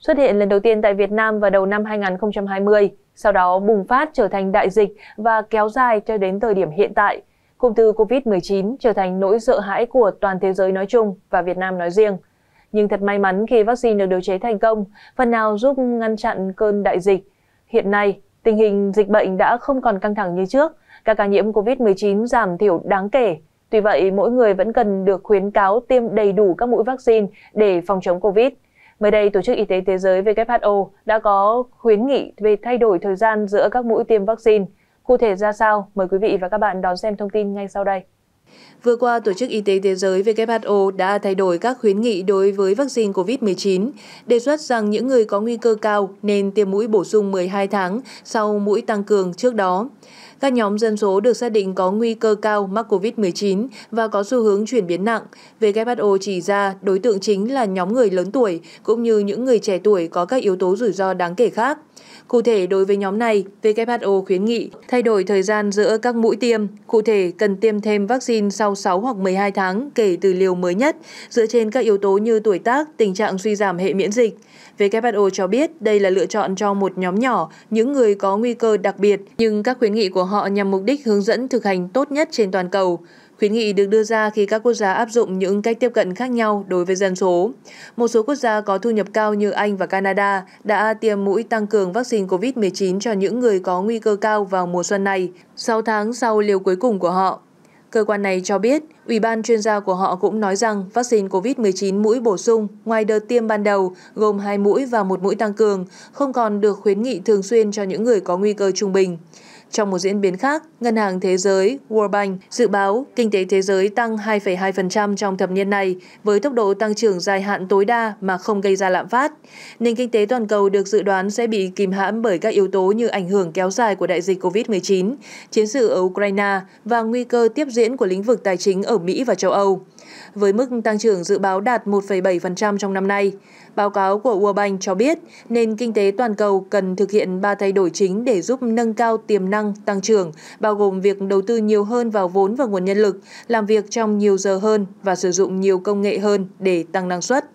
xuất hiện lần đầu tiên tại Việt Nam vào đầu năm 2020, sau đó bùng phát trở thành đại dịch và kéo dài cho đến thời điểm hiện tại. Cụm từ COVID-19 trở thành nỗi sợ hãi của toàn thế giới nói chung và Việt Nam nói riêng. Nhưng thật may mắn khi vaccine được điều chế thành công, phần nào giúp ngăn chặn cơn đại dịch. Hiện nay, tình hình dịch bệnh đã không còn căng thẳng như trước, các ca nhiễm COVID-19 giảm thiểu đáng kể. Tuy vậy, mỗi người vẫn cần được khuyến cáo tiêm đầy đủ các mũi vaccine để phòng chống COVID. Mới đây, Tổ chức Y tế Thế giới WHO đã có khuyến nghị về thay đổi thời gian giữa các mũi tiêm vaccine. Cụ thể ra sao? Mời quý vị và các bạn đón xem thông tin ngay sau đây. Vừa qua, Tổ chức Y tế Thế giới WHO đã thay đổi các khuyến nghị đối với vaccine COVID-19, đề xuất rằng những người có nguy cơ cao nên tiêm mũi bổ sung 12 tháng sau mũi tăng cường trước đó. Các nhóm dân số được xác định có nguy cơ cao mắc COVID-19 và có xu hướng chuyển biến nặng. WHO chỉ ra đối tượng chính là nhóm người lớn tuổi cũng như những người trẻ tuổi có các yếu tố rủi ro đáng kể khác. Cụ thể, đối với nhóm này, WHO khuyến nghị thay đổi thời gian giữa các mũi tiêm. Cụ thể, cần tiêm thêm vaccine sau 6 hoặc 12 tháng kể từ liều mới nhất, dựa trên các yếu tố như tuổi tác, tình trạng suy giảm hệ miễn dịch. WHO cho biết đây là lựa chọn cho một nhóm nhỏ, những người có nguy cơ đặc biệt, nhưng các khuyến nghị của họ nhằm mục đích hướng dẫn thực hành tốt nhất trên toàn cầu. Khuyến nghị được đưa ra khi các quốc gia áp dụng những cách tiếp cận khác nhau đối với dân số. Một số quốc gia có thu nhập cao như Anh và Canada đã tiêm mũi tăng cường vaccine COVID-19 cho những người có nguy cơ cao vào mùa xuân này, 6 tháng sau liều cuối cùng của họ. Cơ quan này cho biết, Ủy ban chuyên gia của họ cũng nói rằng vaccine COVID-19 mũi bổ sung ngoài đợt tiêm ban đầu gồm hai mũi và một mũi tăng cường không còn được khuyến nghị thường xuyên cho những người có nguy cơ trung bình. Trong một diễn biến khác, Ngân hàng Thế giới World Bank dự báo kinh tế thế giới tăng 2,2% trong thập niên này với tốc độ tăng trưởng dài hạn tối đa mà không gây ra lạm phát. Nền kinh tế toàn cầu được dự đoán sẽ bị kìm hãm bởi các yếu tố như ảnh hưởng kéo dài của đại dịch COVID-19, chiến sự ở Ukraine và nguy cơ tiếp diễn của lĩnh vực tài chính ở Mỹ và châu Âu với mức tăng trưởng dự báo đạt 1,7% trong năm nay. Báo cáo của World Bank cho biết, nền kinh tế toàn cầu cần thực hiện ba thay đổi chính để giúp nâng cao tiềm năng tăng trưởng, bao gồm việc đầu tư nhiều hơn vào vốn và nguồn nhân lực, làm việc trong nhiều giờ hơn và sử dụng nhiều công nghệ hơn để tăng năng suất.